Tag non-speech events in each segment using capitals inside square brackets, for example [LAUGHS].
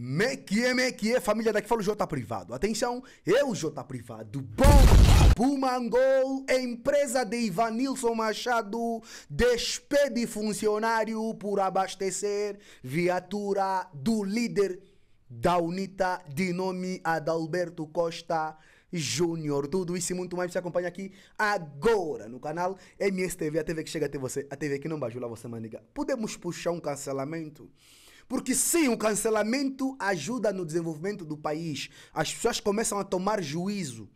Mequie, mequie, família daqui fala o J Privado. Atenção, eu J Privado. Bom, Pumangol, empresa de Ivanilson Machado, despede funcionário por abastecer viatura do líder da UNITA de nome Adalberto Costa Júnior. Tudo isso e muito mais você acompanha aqui agora no canal MSTV, a TV que chega até você, a TV que não bajula você, maniga. Podemos puxar um cancelamento? Porque sim, o cancelamento ajuda no desenvolvimento do país. As pessoas começam a tomar juízo.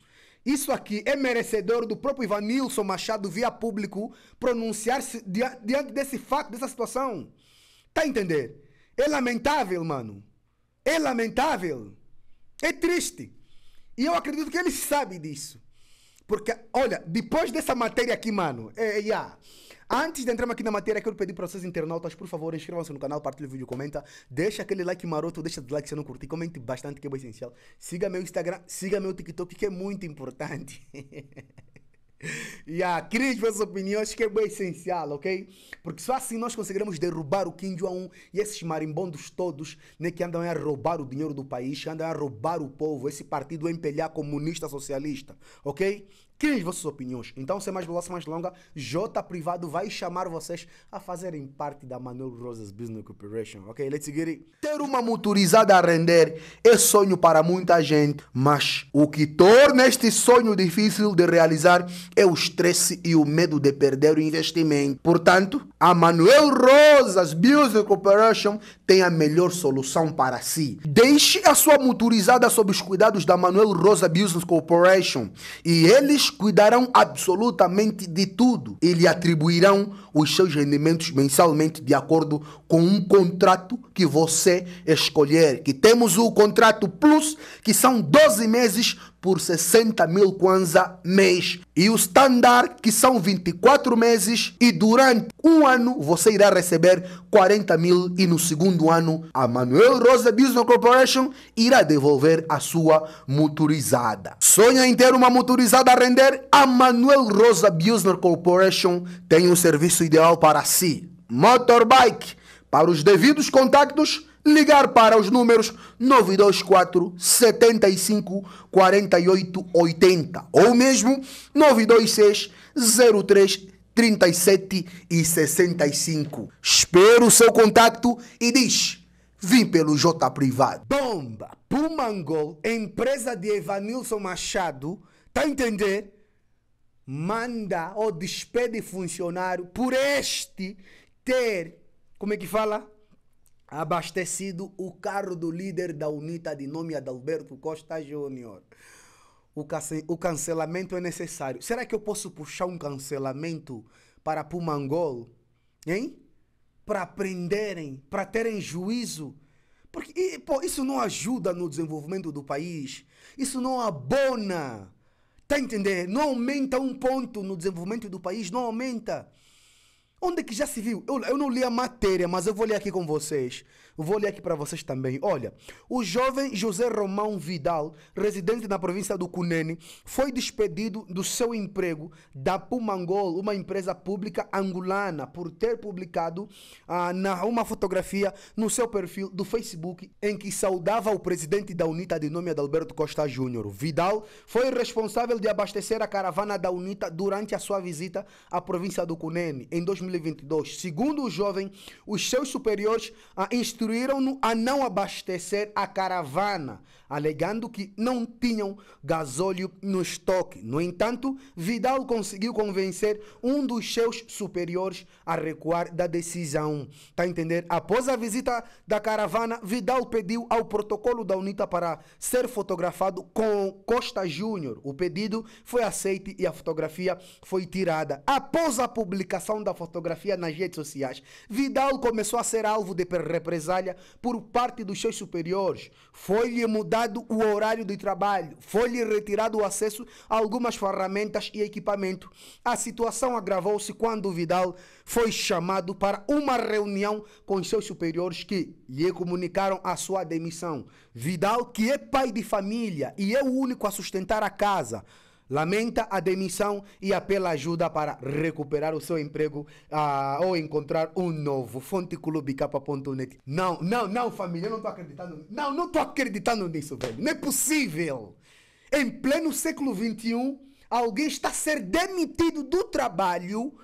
Isso aqui é merecedor do próprio Ivanilson Machado, via público, pronunciar-se diante desse fato, dessa situação. Tá a entender? É lamentável, mano. É lamentável. É triste. E eu acredito que ele sabe disso. Porque, olha, depois dessa matéria aqui, mano, é, é, Antes de entrarmos aqui na matéria, quero pedir para vocês internautas, por favor, inscrevam-se no canal, partilhem o vídeo, comenta, deixa aquele like maroto, deixa de like se não curtir, comente bastante que é essencial. Siga meu Instagram, siga meu TikTok que é muito importante. [LAUGHS] E a crise suas opiniões que é bem essencial, ok? Porque só assim nós conseguiremos derrubar o Kim Jong-un e esses marimbondos todos né, que andam a roubar o dinheiro do país, que andam a roubar o povo, esse partido empelhar comunista socialista, ok? criem as vossas opiniões. Então, sem mais bolaça mais longa, J Privado vai chamar vocês a fazerem parte da Manuel Rosas Business Corporation. Ok, let's get it. Ter uma motorizada a render é sonho para muita gente, mas o que torna este sonho difícil de realizar é o estresse e o medo de perder o investimento. Portanto, a Manuel Rosas Business Corporation tem a melhor solução para si. Deixe a sua motorizada sob os cuidados da Manuel Rosa Business Corporation e eles cuidarão absolutamente de tudo e lhe atribuirão os seus rendimentos mensalmente de acordo com um contrato que você escolher. Que temos o contrato Plus, que são 12 meses por 60 mil kwanza mês. E o standard, que são 24 meses, e durante um ano você irá receber 40 mil. E no segundo ano, a Manuel Rosa Business Corporation irá devolver a sua motorizada. Sonha em ter uma motorizada a render? A Manuel Rosa Business Corporation tem o um serviço ideal para si. Motorbike. Para os devidos contactos, ligar para os números 924 75 48 80 ou mesmo 926 03 37 e 65. Espero o seu contato e diz: Vim pelo J Privado. Bomba! Pumangol, empresa de Evanilson Machado, tá a entender? Manda ou despede funcionário por este ter, como é que fala? abastecido o carro do líder da UNITA de nome Adalberto Costa Júnior. O, o cancelamento é necessário. Será que eu posso puxar um cancelamento para Pumangol? Hein? Para aprenderem, para terem juízo. Porque e, pô, isso não ajuda no desenvolvimento do país. Isso não abona. Tá entendendo? Não aumenta um ponto no desenvolvimento do país, não aumenta. Onde é que já se viu? Eu, eu não li a matéria, mas eu vou ler aqui com vocês. Vou ler aqui para vocês também. Olha, o jovem José Romão Vidal, residente na província do Cunene, foi despedido do seu emprego da Pumangol, uma empresa pública angolana, por ter publicado ah, na, uma fotografia no seu perfil do Facebook em que saudava o presidente da UNITA de nome Adalberto Costa Júnior. Vidal foi responsável de abastecer a caravana da UNITA durante a sua visita à província do Cunene em 2022. Segundo o jovem, os seus superiores ah, instruíram instruíram-no a não abastecer a caravana, alegando que não tinham gasóleo no estoque. No entanto, Vidal conseguiu convencer um dos seus superiores a recuar da decisão. Tá a entender? Após a visita da caravana, Vidal pediu ao protocolo da UNITA para ser fotografado com Costa Júnior. O pedido foi aceito e a fotografia foi tirada. Após a publicação da fotografia nas redes sociais, Vidal começou a ser alvo de represálias represália por parte dos seus superiores. Foi-lhe mudado o horário de trabalho, foi-lhe retirado o acesso a algumas ferramentas e equipamento. A situação agravou-se quando Vidal foi chamado para uma reunião com seus superiores que lhe comunicaram a sua demissão. Vidal, que é pai de família e é o único a sustentar a casa, lamenta a demissão e apela ajuda para recuperar o seu emprego uh, ou encontrar um novo. Fonte clubecapa.net. Não, não, não, família, eu não estou acreditando. Não, não estou acreditando nisso, velho. Não é possível. Em pleno século XXI, alguém está a ser demitido do trabalho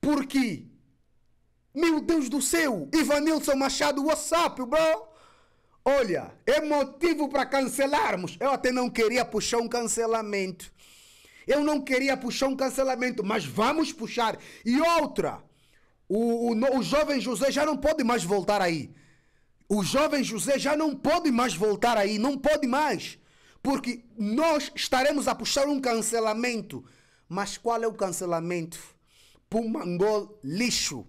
porque. Meu Deus do céu! Ivanilson Machado, WhatsApp, bro! Olha, é motivo para cancelarmos. Eu até não queria puxar um cancelamento. Eu não queria puxar um cancelamento, mas vamos puxar. E outra, o, o, o jovem José já não pode mais voltar aí. O jovem José já não pode mais voltar aí, não pode mais. Porque nós estaremos a puxar um cancelamento. Mas qual é o cancelamento? Pumangol lixo,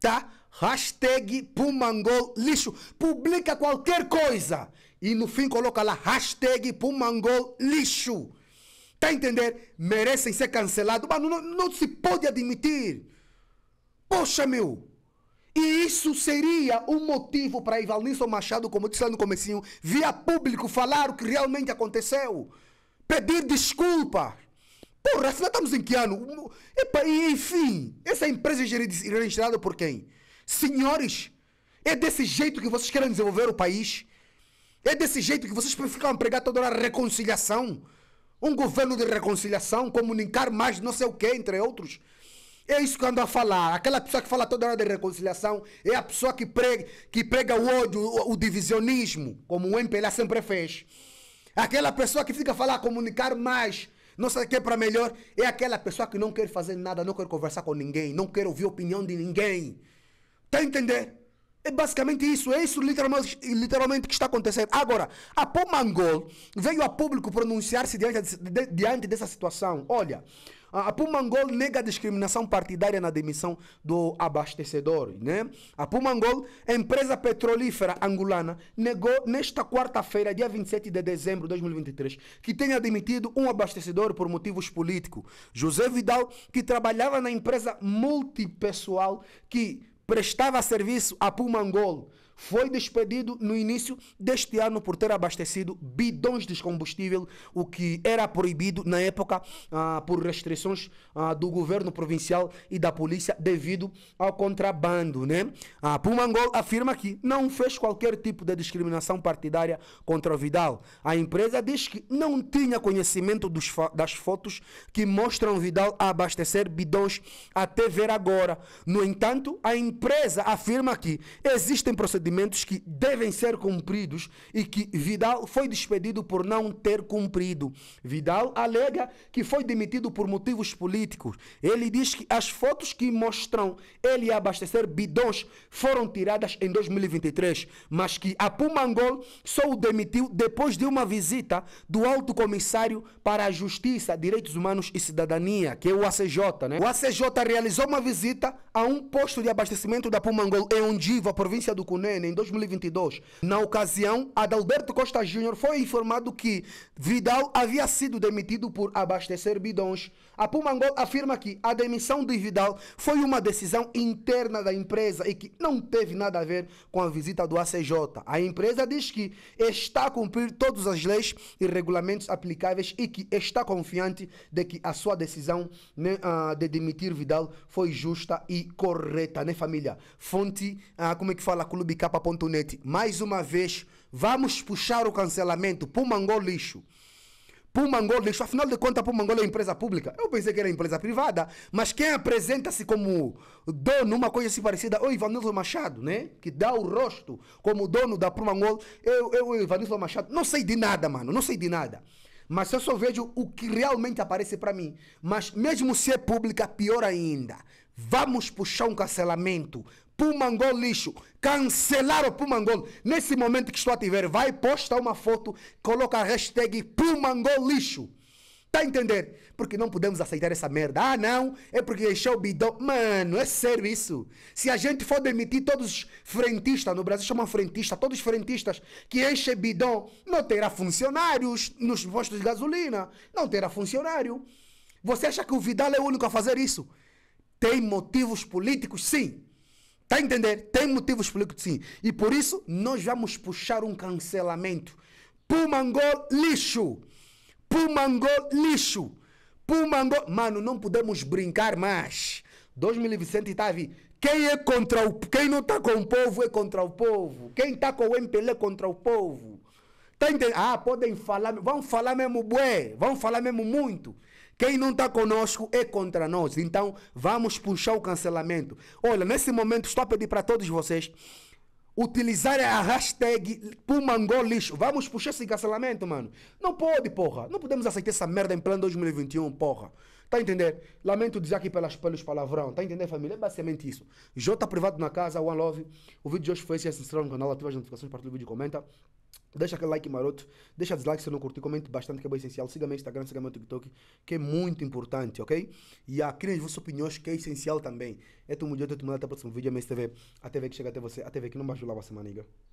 tá? Hashtag Pumangol lixo. Publica qualquer coisa e no fim coloca lá hashtag Pumangol lixo. Está a entender? Merecem ser cancelados. Mano, não, não se pode admitir. Poxa, meu. E isso seria um motivo para Ivalnilson Machado, como disse lá no comecinho, via público falar o que realmente aconteceu. Pedir desculpa. Porra, se estamos em que ano? Epa, e, enfim, essa empresa é registrada por quem? Senhores, é desse jeito que vocês querem desenvolver o país? É desse jeito que vocês ficam a toda a reconciliação? Um governo de reconciliação, comunicar mais não sei o que, entre outros. É isso que eu ando a falar. Aquela pessoa que fala toda hora de reconciliação é a pessoa que prega, que prega o ódio, o, o divisionismo, como o MPLA sempre fez. Aquela pessoa que fica a falar, comunicar mais, não sei o que para melhor, é aquela pessoa que não quer fazer nada, não quer conversar com ninguém, não quer ouvir a opinião de ninguém. Está a entender? É basicamente isso, é isso literalmente, literalmente que está acontecendo. Agora, a Pumangol veio a público pronunciar-se diante, de, diante dessa situação. Olha, a Pumangol nega a discriminação partidária na demissão do abastecedor. Né? A Pumangol, empresa petrolífera angolana, negou nesta quarta-feira, dia 27 de dezembro de 2023, que tenha demitido um abastecedor por motivos políticos. José Vidal, que trabalhava na empresa multipessoal que prestava serviço a Pumangol, foi despedido no início deste ano por ter abastecido bidões de combustível, o que era proibido na época ah, por restrições ah, do governo provincial e da polícia devido ao contrabando. Né? Ah, Pumangol afirma que não fez qualquer tipo de discriminação partidária contra o Vidal. A empresa diz que não tinha conhecimento dos, das fotos que mostram Vidal a abastecer bidões até ver agora. No entanto, a empresa afirma que existem procedimentos procedimentos que devem ser cumpridos e que Vidal foi despedido por não ter cumprido. Vidal alega que foi demitido por motivos políticos. Ele diz que as fotos que mostram ele abastecer bidões foram tiradas em 2023, mas que a Pumangol só o demitiu depois de uma visita do alto comissário para a Justiça, Direitos Humanos e Cidadania, que é o ACJ. Né? O ACJ realizou uma visita a um posto de abastecimento da Pumangol em Ondiva, província do Cunha em 2022. Na ocasião, Adalberto Costa Júnior foi informado que Vidal havia sido demitido por abastecer bidões. A Pumangol afirma que a demissão de Vidal foi uma decisão interna da empresa e que não teve nada a ver com a visita do ACJ. A empresa diz que está a cumprir todas as leis e regulamentos aplicáveis e que está confiante de que a sua decisão né, ah, de demitir Vidal foi justa e correta, né, família? Fonte, ah, como é que fala? Clube kk.net. Mais uma vez, vamos puxar o cancelamento. mangol lixo. mangol lixo. Afinal de contas, para Mangol é empresa pública. Eu pensei que era empresa privada, mas quem apresenta-se como dono, uma coisa assim parecida, é o Ivanilson Machado, né? Que dá o rosto como dono da Pumangol. Eu, eu, Ivanilson Machado, não sei de nada, mano. Não sei de nada. Mas eu só vejo o que realmente aparece para mim. Mas mesmo se é pública, pior ainda. Vamos puxar um cancelamento Pumangol lixo. Cancelaram Pumangol. Nesse momento que estou a tiver, vai, posta uma foto, coloca a hashtag Pumangol lixo. Tá a entender? Porque não podemos aceitar essa merda. Ah, não, é porque encheu é o bidão. Mano, é sério isso. Se a gente for demitir todos os frentistas, no Brasil chama frentista, todos os frentistas que enchem bidão, não terá funcionários nos postos de gasolina. Não terá funcionário. Você acha que o Vidal é o único a fazer isso? Tem motivos políticos, sim. Está a entender? Tem motivos políticos sim. E por isso nós vamos puxar um cancelamento. Pumangol lixo. Pumangol lixo. Pumangol. Mano, não podemos brincar mais. 2020 está a vir. Quem é contra o. Quem não está com o povo é contra o povo. Quem está com o MPL é contra o povo. Tá entendendo? Ah, podem falar, vão falar mesmo bué, vão falar mesmo muito. Quem não está conosco é contra nós. Então, vamos puxar o cancelamento. Olha, nesse momento estou a pedir para todos vocês utilizar a hashtag PumangoLixo. Vamos puxar esse cancelamento, mano. Não pode, porra. Não podemos aceitar essa merda em plano 2021, porra tá a entender? Lamento dizer aqui pelas, pelos palavrão. tá a entender, família? É basicamente isso. J tá privado na casa, One Love. O vídeo de hoje foi esse. Se inscreve no canal, ativa as notificações, para o vídeo e comenta. Deixa aquele like maroto, deixa dislike se não curtir, comente bastante que é bem essencial. Siga meu Instagram, siga meu TikTok, que é muito importante, ok? E aqui as vossas opiniões, que é essencial também. É tu mulher, te mando até o próximo vídeo, é a minha TV, a TV que chega até você, a TV que não vai lá você, maniga.